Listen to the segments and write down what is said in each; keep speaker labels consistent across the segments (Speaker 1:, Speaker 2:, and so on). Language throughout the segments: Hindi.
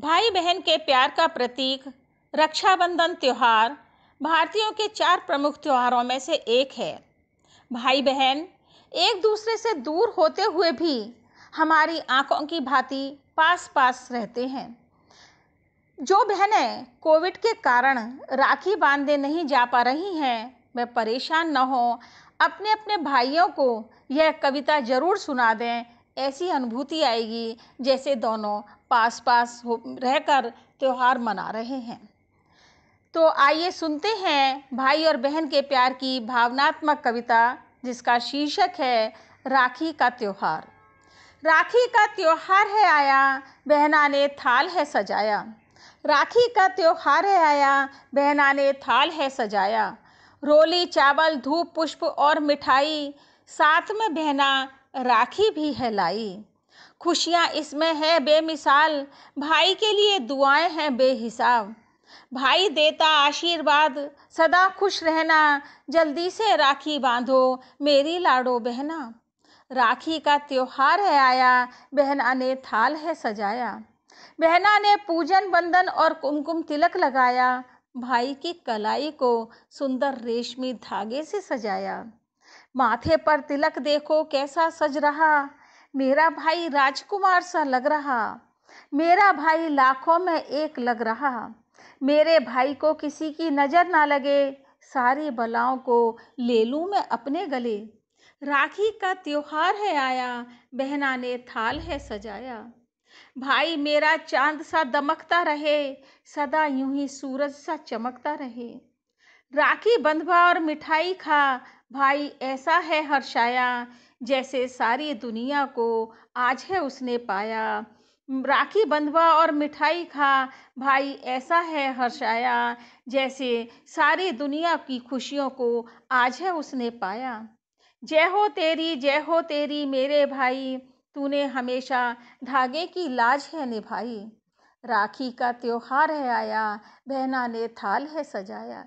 Speaker 1: भाई बहन के प्यार का प्रतीक रक्षाबंधन त्यौहार भारतीयों के चार प्रमुख त्योहारों में से एक है भाई बहन एक दूसरे से दूर होते हुए भी हमारी आंखों की भांति पास पास रहते हैं जो बहनें कोविड के कारण राखी बांधे नहीं जा पा रही हैं वे परेशान न हों अपने अपने भाइयों को यह कविता ज़रूर सुना दें ऐसी अनुभूति आएगी जैसे दोनों पास पास हो रहकर त्यौहार मना रहे हैं तो आइए सुनते हैं भाई और बहन के प्यार की भावनात्मक कविता जिसका शीर्षक है राखी का त्यौहार राखी का त्यौहार है आया बहना ने थाल है सजाया राखी का त्यौहार है आया बहना ने थाल है सजाया रोली चावल धूप पुष्प और मिठाई साथ में बहना राखी भी है लाई खुशियाँ इसमें है बेमिसाल भाई के लिए दुआएं हैं बेहिसाब भाई देता आशीर्वाद सदा खुश रहना जल्दी से राखी बांधो मेरी लाडो बहना राखी का त्यौहार है आया बहना ने थाल है सजाया बहना ने पूजन बंदन और कुमकुम तिलक लगाया भाई की कलाई को सुंदर रेशमी धागे से सजाया माथे पर तिलक देखो कैसा सज रहा मेरा भाई राजकुमार सा लग रहा मेरा भाई लाखों में एक लग रहा मेरे भाई को किसी की नज़र ना लगे सारी बलाओं को ले लूँ मैं अपने गले राखी का त्योहार है आया बहना ने थाल है सजाया भाई मेरा चांद सा दमकता रहे सदा यूं ही सूरज सा चमकता रहे राखी बंधवा और मिठाई खा भाई ऐसा है हर्षाया जैसे सारी दुनिया को आज है उसने पाया राखी बंधवा और मिठाई खा भाई ऐसा है हर्षाया जैसे सारी दुनिया की खुशियों को आज है उसने पाया जय हो तेरी जय हो तेरी मेरे भाई तूने हमेशा धागे की लाज है निभाई राखी का त्यौहार है आया बहना ने थाल है सजाया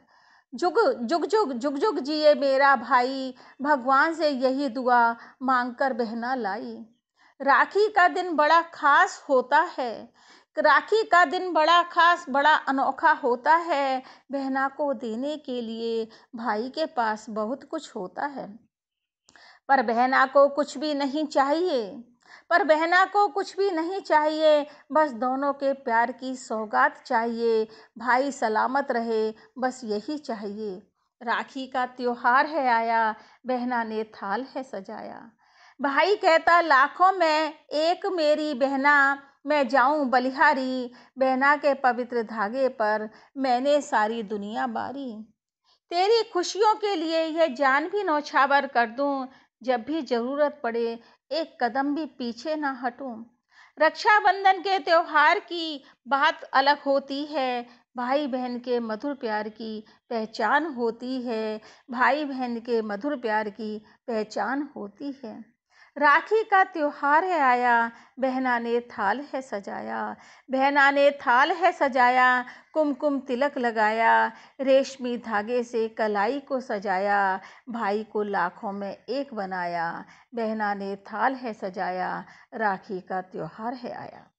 Speaker 1: जुग जुग जुग जुग जुग जिए मेरा भाई भगवान से यही दुआ मांग कर बहना लाई राखी का दिन बड़ा खास होता है राखी का दिन बड़ा खास बड़ा अनोखा होता है बहना को देने के लिए भाई के पास बहुत कुछ होता है पर बहना को कुछ भी नहीं चाहिए पर बहना को कुछ भी नहीं चाहिए बस दोनों के प्यार की सौगात चाहिए भाई सलामत रहे बस यही चाहिए राखी का त्योहार है आया बहना ने थाल है सजाया भाई कहता लाखों में एक मेरी बहना मैं जाऊं बलिहारी बहना के पवित्र धागे पर मैंने सारी दुनिया बारी तेरी खुशियों के लिए यह जान भी नौछावर कर दूं जब भी जरूरत पड़े एक कदम भी पीछे ना हटूं रक्षाबंधन के त्यौहार की बात अलग होती है भाई बहन के मधुर प्यार की पहचान होती है भाई बहन के मधुर प्यार की पहचान होती है राखी का त्यौहार है आया बहना ने थाल है सजाया बहना ने थाल है सजाया कुमकुम तिलक लगाया रेशमी धागे से कलाई को सजाया भाई को लाखों में एक बनाया बहना ने थाल है सजाया राखी का त्यौहार है आया